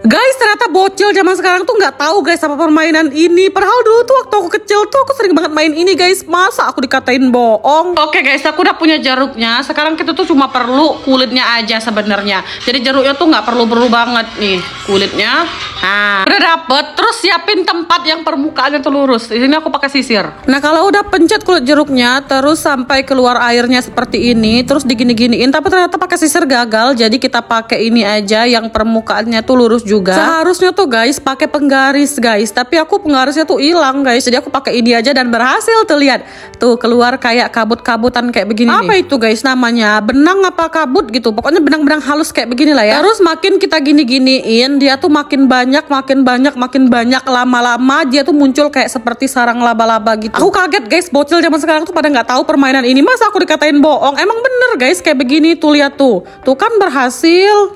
Guys, ternyata bocil zaman sekarang tuh nggak tahu guys apa permainan ini. Padahal dulu tuh waktu aku kecil tuh aku sering banget main ini guys. Masa aku dikatain bohong? Oke okay, guys, aku udah punya jeruknya. Sekarang kita tuh cuma perlu kulitnya aja sebenarnya. Jadi jeruknya tuh nggak perlu perlu banget nih kulitnya nah udah dapet terus siapin tempat yang permukaannya tuh lurus di sini aku pakai sisir nah kalau udah pencet kulit jeruknya terus sampai keluar airnya seperti ini terus digini-giniin tapi ternyata pakai sisir gagal jadi kita pakai ini aja yang permukaannya tuh lurus juga seharusnya tuh guys pakai penggaris guys tapi aku penggarisnya tuh hilang guys jadi aku pakai ini aja dan berhasil tuh lihat tuh keluar kayak kabut-kabutan kayak begini apa nih. itu guys namanya benang apa kabut gitu pokoknya benang-benang halus kayak begini lah ya terus makin kita gini-giniin makin dia tuh makin banyak makin banyak makin banyak lama-lama dia tuh muncul kayak seperti sarang laba-laba gitu aku kaget guys bocil zaman sekarang tuh pada nggak tahu permainan ini masa aku dikatain bohong emang bener guys kayak begini tuh lihat tuh tuh kan berhasil